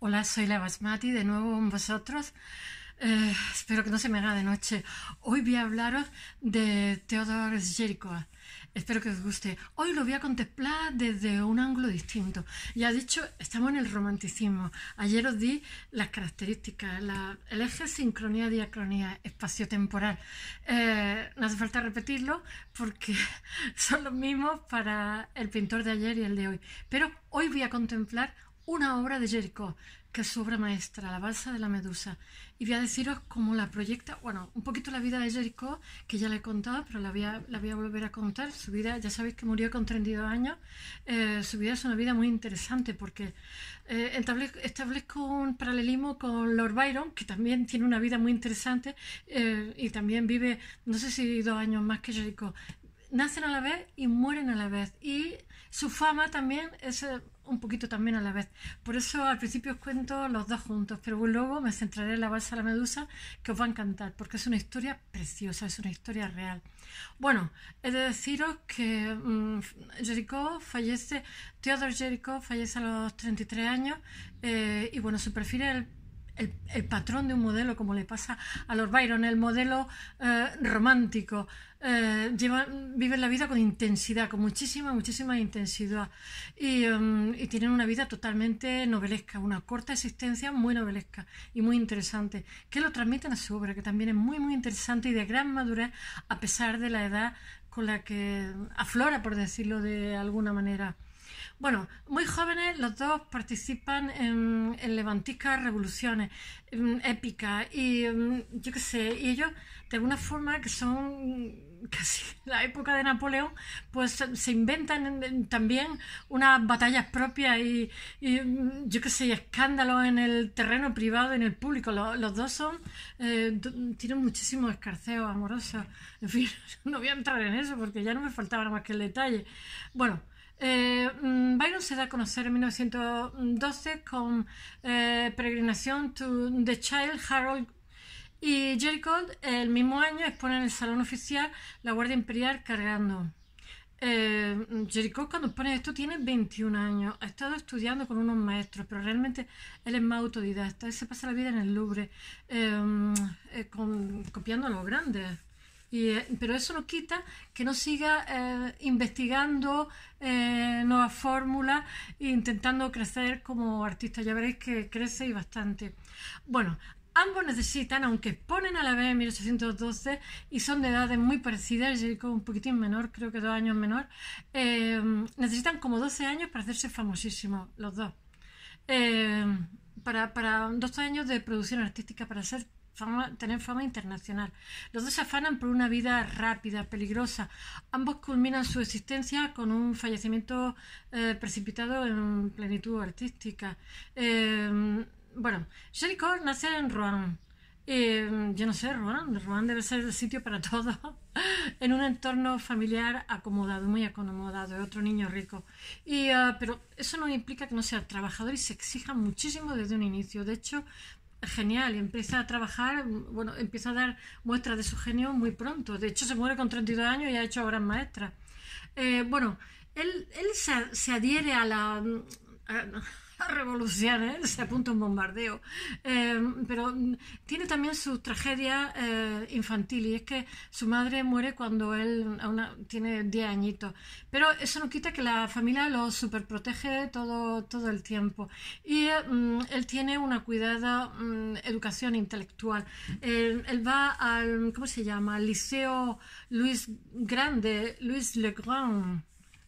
Hola, soy la Basmati, de nuevo con vosotros. Eh, espero que no se me haga de noche. Hoy voy a hablaros de Teodoro Jericho. Espero que os guste. Hoy lo voy a contemplar desde un ángulo distinto. Ya dicho, estamos en el romanticismo. Ayer os di las características, la, el eje sincronía, diacronía, espacio-temporal. Eh, no hace falta repetirlo porque son los mismos para el pintor de ayer y el de hoy. Pero hoy voy a contemplar una obra de Jericho, que es su obra maestra, La balsa de la medusa. Y voy a deciros cómo la proyecta, bueno, un poquito la vida de Jericho, que ya la he contado, pero la voy a, la voy volver a contar. Su vida, ya sabéis que murió con 32 años, eh, su vida es una vida muy interesante porque eh, establezco, un paralelismo con Lord Byron, que también tiene una vida muy interesante eh, y también vive, no sé si dos años más que Jericó. Nacen a la vez y mueren a la vez. Y su fama también es un poquito también a la vez. Por eso al principio os cuento los dos juntos, pero luego me centraré en la balsa la medusa, que os va a encantar, porque es una historia preciosa, es una historia real. Bueno, he de deciros que mm, fallece, Theodore Jericho fallece a los 33 años, eh, y bueno, su perfil es el el, patrón de un modelo, como le pasa a los Byron, el modelo eh, romántico. Eh, viven la vida con intensidad, con muchísima, muchísima intensidad. Mm, y, tienen una vida totalmente novelesca, una corta existencia muy novelesca y muy interesante, que lo transmiten a su obra, que también es muy, muy interesante y de gran madurez, a pesar de la edad con la que aflora, por decirlo de alguna manera. Bueno, muy jóvenes los dos participan en, levantiscas revoluciones épicas y em, yo qué sé, y ellos de alguna forma que son casi la época de Napoleón, pues se inventan también unas batallas propias y, em, yo qué sé, escándalos en el terreno privado y en el público. Los, dos son, eh, tienen muchísimos escarceos amorosos. En fin, no voy a entrar en eso porque ya no me faltaba nada más que el detalle. Bueno. Eh, mm, Byron se da a conocer en 1912 con eh, Peregrinación to the Child Harold y Jericho, el mismo año expone en el Salón Oficial La Guardia Imperial cargando. Eh, Jericho cuando pone esto tiene 21 años, ha estado estudiando con unos maestros, pero realmente él es más autodidacta, él se pasa la vida en el Louvre eh, copiando a los grandes eh, pero eso no quita que no siga eh, investigando eh, nuevas fórmulas e intentando crecer como artista. Ya veréis que crece y bastante. Bueno, ambos necesitan, aunque exponen a la vez en 1812 y son de edades muy parecidas, un poquitín menor, creo que dos años menor, necesitan como 12 años para hacerse famosísimos los dos. Para, para, dos años de producción artística para ser tener fama internacional. Los dos se afanan por una vida rápida, peligrosa. Ambos culminan su existencia con un fallecimiento eh, precipitado en plenitud artística. Eh, bueno, Cole nace en Rouen. Eh, yo no sé, Rouen, Rouen debe ser el sitio para todo, en un entorno familiar acomodado, muy acomodado, de otro niño rico. Y, ah, pero eso no implica que no sea trabajador y se exija muchísimo desde un inicio. De hecho, genial y empieza a trabajar, bueno, empieza a dar muestras de su genio muy pronto. De hecho, se muere con 32 años y ha hecho obras maestra... Eh, bueno, él, él se, adhiere a la revoluciones, ¿eh? se apunta un bombardeo, em, pero tiene también su tragedia eh, infantil y es que su madre muere cuando él tiene 10 añitos, pero eso no quita que la familia lo superprotege todo, todo el tiempo, y mm, él tiene una cuidada mm, educación intelectual, em, él va al, ¿cómo se llama?, al liceo Luis Grande, Luis Le Grand,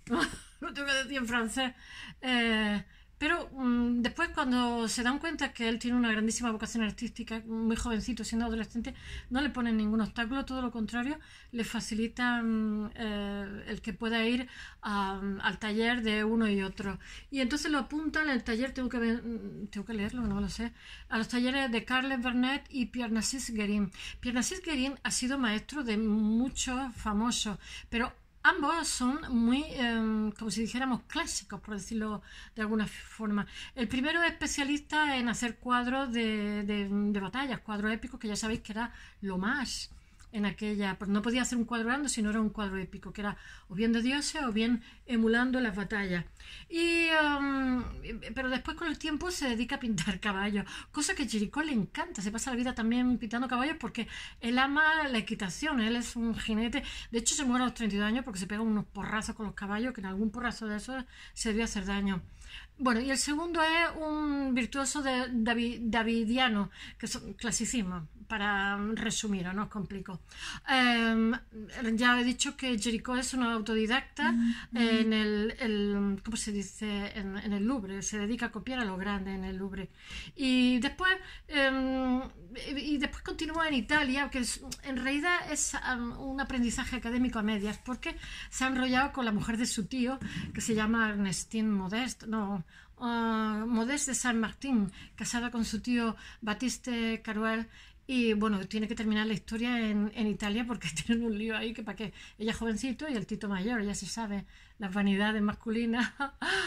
lo tengo que decir en francés, eh, pero mm, después cuando se dan cuenta que él tiene una grandísima vocación artística, muy jovencito, siendo adolescente, no le ponen ningún obstáculo, todo lo contrario, le facilitan eh, el que pueda ir mm, al taller de uno y otro. Y entonces lo apuntan al taller, tengo que, mm, tengo que leerlo, no lo sé, a los talleres de Carles Bernet y Pierre Nassis Guérin. Pierre Guérin ha sido maestro de muchos famosos, pero Ambos son muy, em, como si dijéramos, clásicos, por decirlo de alguna forma. El primero es especialista en hacer cuadros de, de, de batallas, cuadros épicos, que ya sabéis que era lo más en aquella, pues, no podía hacer un cuadro grande, sino era un cuadro épico, que era o bien de dioses o bien emulando las batallas. Y, um, pero después con el tiempo se dedica a pintar caballos, cosa que a Chiricó le encanta, se pasa la vida también pintando caballos porque él ama la equitación, él es un jinete, de hecho se muere a los 32 años porque se pega unos porrazos con los caballos, que en algún porrazo de eso se debió hacer daño. Bueno, y el segundo es un virtuoso de davidiano, que es clasicismo, para resumir, no os complico. Em, ya he dicho que Jericó es una autodidacta mm, mm. en el, ¿cómo se dice? En, el Louvre, se dedica a copiar a lo grande en el Louvre. Y después, em, y después continúa en Italia, que en realidad es un aprendizaje académico a medias, porque se ha enrollado con la mujer de su tío, que se llama Ernestine Modest, no Modest de San Martín, casada con su tío Batiste Caruel, y bueno, tiene que terminar la historia en, Italia porque tienen un lío ahí que para qué. Ella jovencito y el tito mayor, ya se sabe, las vanidades masculinas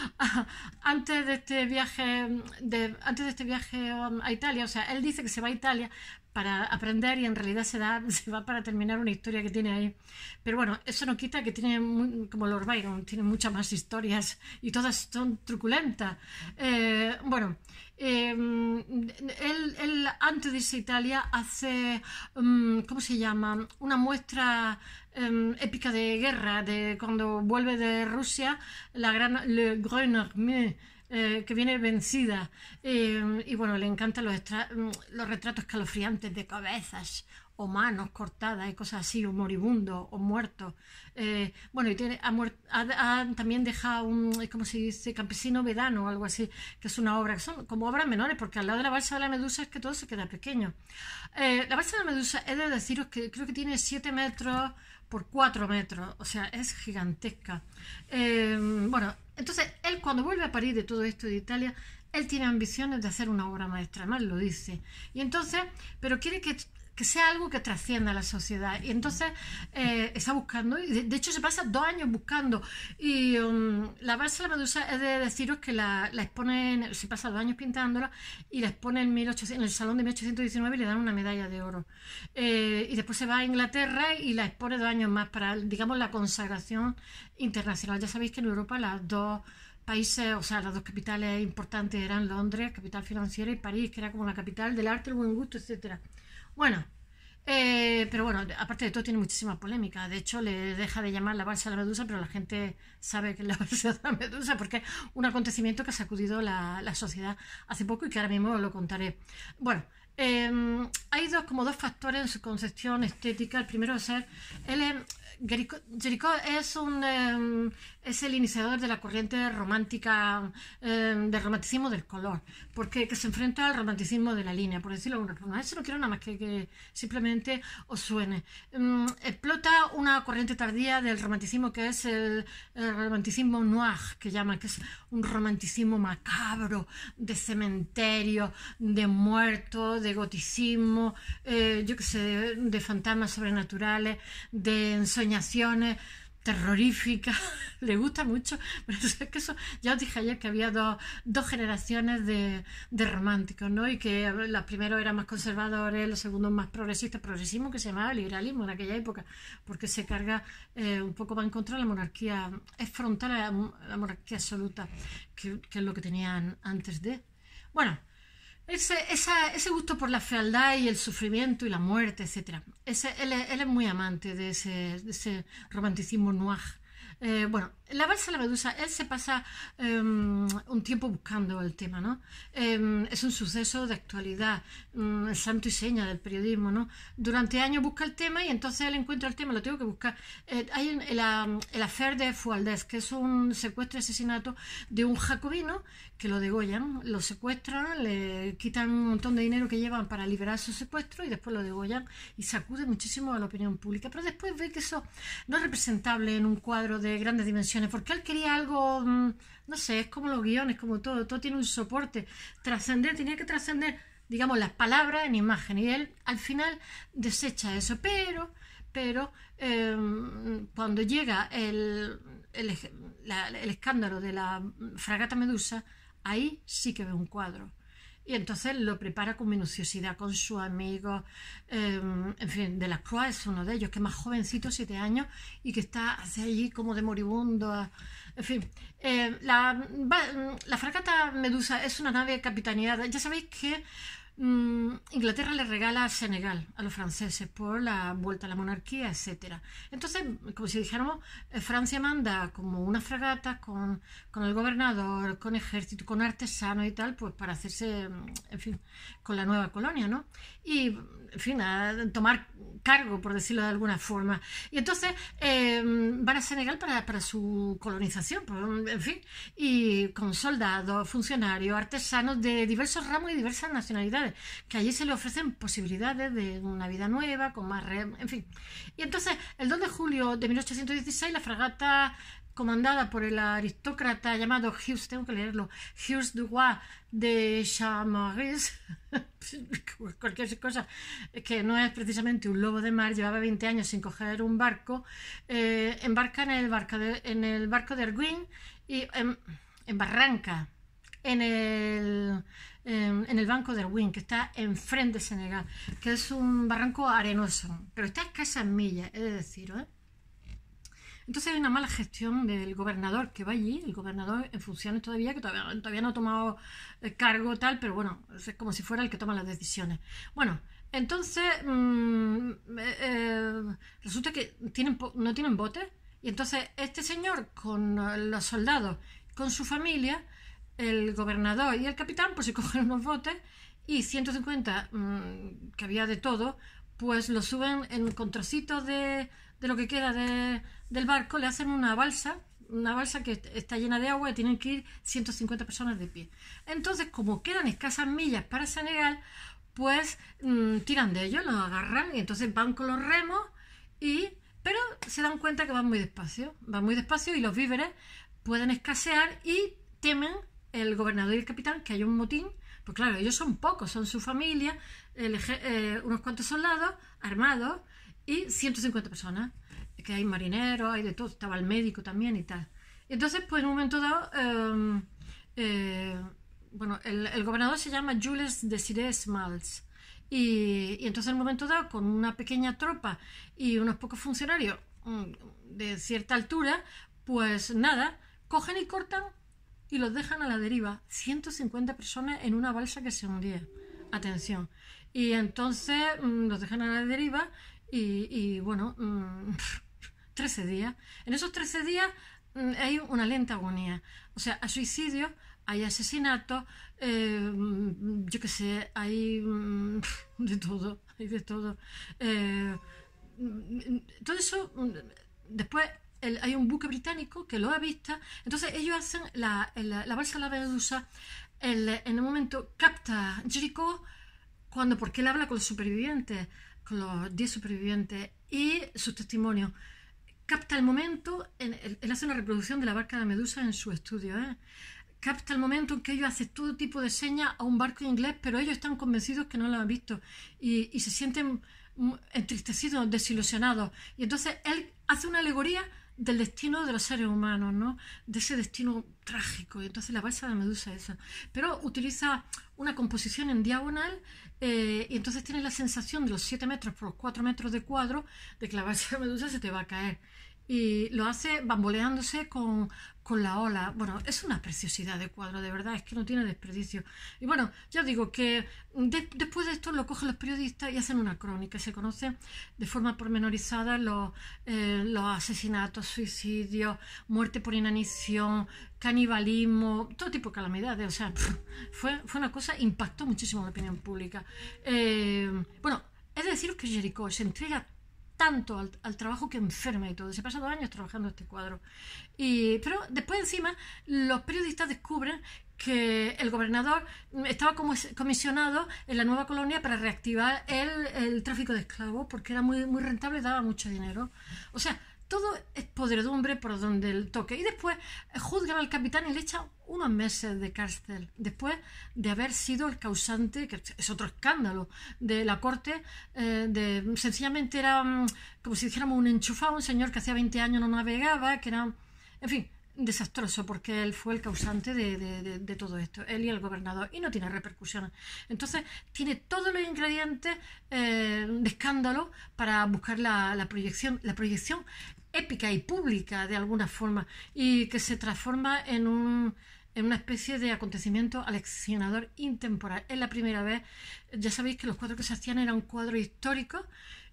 antes de este viaje, de, antes de este viaje um, a Italia, o sea, él dice que se va a Italia para aprender y en realidad se, va para terminar una historia que tiene ahí. Pero bueno, eso no quita que tiene, como Lord Byron, tiene muchas más historias y todas son truculentas. Eh, bueno, em, él, antes de irse a Italia hace, um, ¿cómo se llama? Una muestra Em, épica de guerra, de cuando vuelve de Rusia, la gran, le Grand eh, que viene vencida. Em, y bueno, le encantan mm, los, retratos calofriantes de cabezas o manos cortadas y cosas así, o moribundos o muertos. Eh, bueno, y tiene, también deja un, como si dice, campesino vedano o algo así, que es una obra, que son como obras menores, porque al lado de la balsa de la medusa es que todo se queda pequeño. Eh, la balsa de la medusa, he de deciros que creo que tiene 7 metros por cuatro metros, o sea, es gigantesca. Em, bueno, entonces él cuando vuelve a París de todo esto de Italia, él tiene ambiciones de hacer una obra maestra, más lo dice. Y entonces, pero quiere que que sea algo que trascienda la sociedad. Y entonces eh, está buscando, y de, hecho se pasa dos años buscando. Y um, la base de la medusa es de deciros que la, la se pasa dos años pintándola y la expone en, en el salón de 1819 y le dan una medalla de oro. Eh, y después se va a Inglaterra y la expone dos años más para, digamos, la consagración internacional. Ya sabéis que en Europa las dos países, o sea, las dos capitales importantes eran Londres, capital financiera, y París, que era como la capital del arte, el buen gusto, etcétera. Bueno, eh, pero bueno, aparte de todo tiene muchísima polémica. De hecho, le deja de llamar la balsa de la medusa, pero la gente sabe que es la balsa de la medusa porque es un acontecimiento que ha sacudido la, sociedad hace poco y que ahora mismo lo contaré. Bueno, em, hay dos, como dos factores en su concepción estética. El primero es ser, él es, es un em, es el iniciador de la corriente romántica, em, del romanticismo del color, porque que se enfrenta al romanticismo de la línea, por decirlo de alguna forma. Eso no quiero nada más que, simplemente os suene. Em, explota una corriente tardía del romanticismo que es el, romanticismo noir, que llama, que es un romanticismo macabro, de cementerio, de muerto, de goticismo, eh, yo qué sé, de fantasmas sobrenaturales, de ensoñaciones terrorífica, le gusta mucho, pero que eso, ya os dije ayer que había dos, generaciones de, románticos, ¿no? Y que los primeros eran más conservadores, los segundos más progresistas, progresismo que se llamaba liberalismo en aquella época, porque se carga eh, un poco, más en contra de la monarquía, es frontal a la, monarquía absoluta, que, que es lo que tenían antes de. Bueno, ese, ese gusto por la fealdad y el sufrimiento y la muerte, etcétera Ese, él, es muy amante de ese, de ese romanticismo noir eh, bueno, la balsa la medusa, él se pasa em, un tiempo buscando el tema, ¿no? Em, es un suceso de actualidad, mm, el santo y seña del periodismo, ¿no? Durante años busca el tema y entonces él encuentra el tema, lo tengo que buscar. Eh, hay el, el, afer de Fualdez, que es un secuestro y asesinato de un jacobino que lo degollan, lo secuestran, le quitan un montón de dinero que llevan para liberar su secuestro y después lo degollan y sacude muchísimo a la opinión pública. Pero después ve que eso no es representable en un cuadro de grandes dimensiones, porque él quería algo, mm, no sé, es como los guiones, como todo, todo tiene un soporte. Trascender, tenía que trascender, digamos, las palabras en imagen, y él al final desecha eso, pero, pero em, cuando llega el escándalo de la fragata Medusa, ahí sí que ve un cuadro. Y entonces lo prepara con minuciosidad con su amigo em, en fin, de la Croix es uno de ellos, que es más jovencito, siete años, y que está allí como de moribundo. En fin, eh, la, la fragata Medusa es una nave capitaneada. Ya sabéis que Mm, Inglaterra le regala a Senegal, a los franceses, por la vuelta a la monarquía, etc. Entonces, como si dijéramos, eh, Francia manda como una fragata con, el gobernador, con ejército, con artesanos y tal, pues para hacerse, mm, en fin, con la nueva colonia, ¿no? Y, en fin, a tomar cargo, por decirlo de alguna forma. Y entonces em, van a Senegal para, su colonización, pues, en fin, y con soldados, funcionarios, artesanos de diversos ramos y diversas nacionalidades que allí se le ofrecen posibilidades de una vida nueva, con más... en fin. Y entonces, el 2 de julio de 1816, la fragata comandada por el aristócrata llamado Hughes, tengo que leerlo, Hughes Dubois de Chamarris, cualquier cosa, que no es precisamente un lobo de mar, llevaba 20 años sin coger un barco, eh, embarca en el, barco de, en el barco y en, em, en Barranca, en el Em, en el banco del Win, que está enfrente de Senegal, que es un barranco arenoso, pero está a en millas, es decir ¿eh? Entonces hay una mala gestión del gobernador que va allí, el gobernador en funciones todavía, que todavía, no ha tomado eh, cargo tal, pero bueno, es como si fuera el que toma las decisiones. Bueno, entonces mm, eh, resulta que tienen, no tienen botes y entonces este señor con los soldados, con su familia, el gobernador y el capitán pues se cogen unos botes y 150 mm, que había de todo pues lo suben en con de, de lo que queda del barco le hacen una balsa una balsa que está llena de agua y tienen que ir 150 personas de pie entonces como quedan escasas millas para Senegal pues mm, tiran de ellos los agarran y entonces van con los remos y pero se dan cuenta que van muy despacio van muy despacio y los víveres pueden escasear y temen el gobernador y el capitán que hay un motín. Pues claro, ellos son pocos, son su familia, eh, unos cuantos soldados armados y 150 personas. Que hay marineros, hay de todo, estaba el médico también y tal. Entonces, pues en un momento dado, em, eh, bueno, el, gobernador se llama Jules de Smalls. Y, y, entonces en un momento dado, con una pequeña tropa y unos pocos funcionarios mm, de cierta altura, pues nada, cogen y cortan y los dejan a la deriva. 150 personas en una balsa que se hundía. Atención. Y entonces mm, los dejan a la deriva y, bueno, 13 mm, días. En esos 13 días mm, hay una lenta agonía. O sea, a suicidios, hay asesinatos, eh, yo qué sé, hay de todo, hay de todo. Eh, todo eso después hay un buque británico que lo ha visto... entonces ellos hacen la, la, la la Medusa, en el momento capta Jericho cuando, porque él habla con los supervivientes, con los 10 supervivientes y sus testimonios. Capta el momento, en, él hace una reproducción de la barca de la Medusa en su estudio. ¿eh? capta el momento en que ellos hacen todo tipo de señas a un barco inglés, pero ellos están convencidos que no lo han visto y, y se sienten entristecidos, desilusionados. Y entonces él hace una alegoría del destino de los seres humanos, ¿no? De ese destino trágico. y Entonces la balsa de Medusa esa. Pero utiliza una composición en diagonal eh, y entonces tienes la sensación de los 7 metros por los 4 metros de cuadro de que la balsa de Medusa se te va a caer y lo hace bamboleándose con, la ola. Bueno, es una preciosidad de cuadro, de verdad, es que no tiene desperdicio. Y bueno, ya digo que después de esto lo cogen los periodistas y hacen una crónica. Se conoce de forma pormenorizada los, eh, los asesinatos, suicidios, muerte por inanición, canibalismo, todo tipo de calamidades. O sea, fue, fue una cosa, impactó muchísimo la opinión pública. Eh, bueno, es decir que Jericho se entrega tanto al, trabajo que enferma y todo. Se pasa dos años trabajando este cuadro. Y, pero después encima los periodistas descubren que el gobernador estaba como comisionado en la nueva colonia para reactivar el, tráfico de esclavos porque era muy, muy rentable y daba mucho dinero. O sea, todo es podredumbre por donde el toque. Y después eh, juzgan al capitán y le echan unos meses de cárcel, después de haber sido el causante, que es otro escándalo, de la corte, eh, de, sencillamente era mm, como si dijéramos un enchufado, un señor que hacía 20 años no navegaba, que era, en fin, desastroso porque él fue el causante de, todo esto, él y el gobernador, y no tiene repercusiones. Entonces, tiene todos los ingredientes eh, de escándalo para buscar la, proyección. La proyección épica y pública de alguna forma y que se transforma en, un, una especie de acontecimiento aleccionador intemporal. Es la primera vez, ya sabéis que los cuadros que se hacían eran cuadros históricos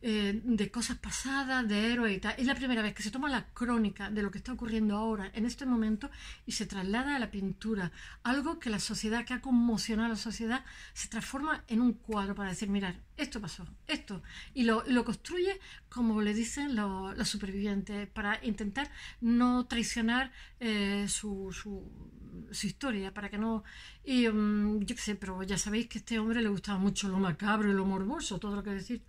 eh, de cosas pasadas, de héroes y tal. Es la primera vez que se toma la crónica de lo que está ocurriendo ahora, en este momento, y se traslada a la pintura. Algo que la sociedad, que ha conmocionado a la sociedad, se transforma en un cuadro para decir, mirar, esto pasó, esto. Y lo, lo construye como le dicen los supervivientes, para intentar no traicionar eh, su, su su historia, para que no... Y mm, yo qué sé, pero ya sabéis que a este hombre le gustaba mucho lo macabro y lo morboso, todo lo que decir.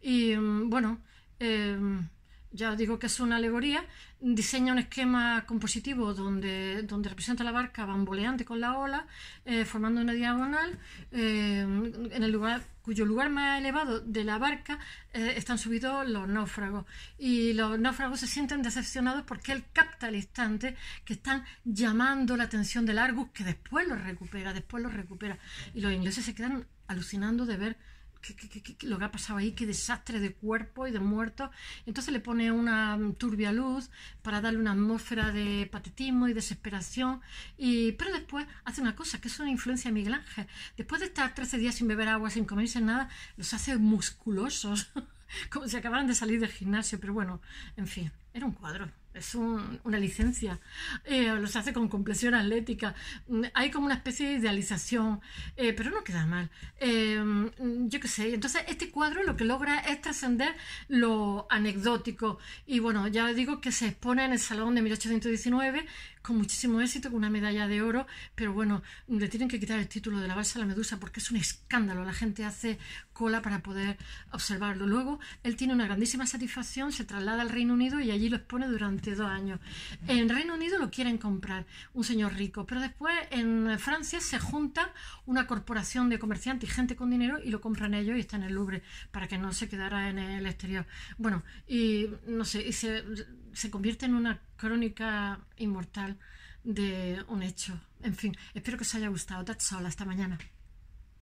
Y mm, bueno, em, ya digo que es una alegoría, diseña un esquema compositivo donde, donde representa la barca bamboleante con la ola, eh, formando una diagonal, em, en el lugar cuyo lugar más elevado de la barca eh, están subidos los náufragos. Y los náufragos se sienten decepcionados porque él capta al instante que están llamando la atención del Argus, que después los recupera, después los recupera. Y los ingleses se quedan alucinando de ver lo que ha pasado ahí, qué desastre de cuerpo y de muertos. Entonces le pone una turbia luz para darle una atmósfera de patetismo y desesperación. Y, pero después hace una cosa, que es una influencia de Miguel Ángel. Después de estar 13 días sin beber agua, sin comerse nada, los hace musculosos, como si acabaran de salir del gimnasio. Pero bueno, en fin, era un cuadro es una licencia, eh, los hace con complexión atlética, mm, hay como una especie de idealización, eh, pero no queda mal. Eh, mm, yo qué sé, entonces este cuadro lo que logra es trascender lo anecdótico y bueno, ya digo que se expone en el Salón de 1819 con muchísimo éxito, con una medalla de oro, pero bueno, le tienen que quitar el título de la balsa la medusa porque es un escándalo. La gente hace cola para poder observarlo. Luego, él tiene una grandísima satisfacción, se traslada al Reino Unido y allí lo expone durante dos años. En Reino Unido lo quieren comprar, un señor rico, pero después en Francia se junta una corporación de comerciantes y gente con dinero y lo compran ellos y está en el Louvre para que no se quedara en el exterior. Bueno, y no sé, y se se convierte en una crónica inmortal de un hecho. En fin, espero que os haya gustado. That's Hasta mañana.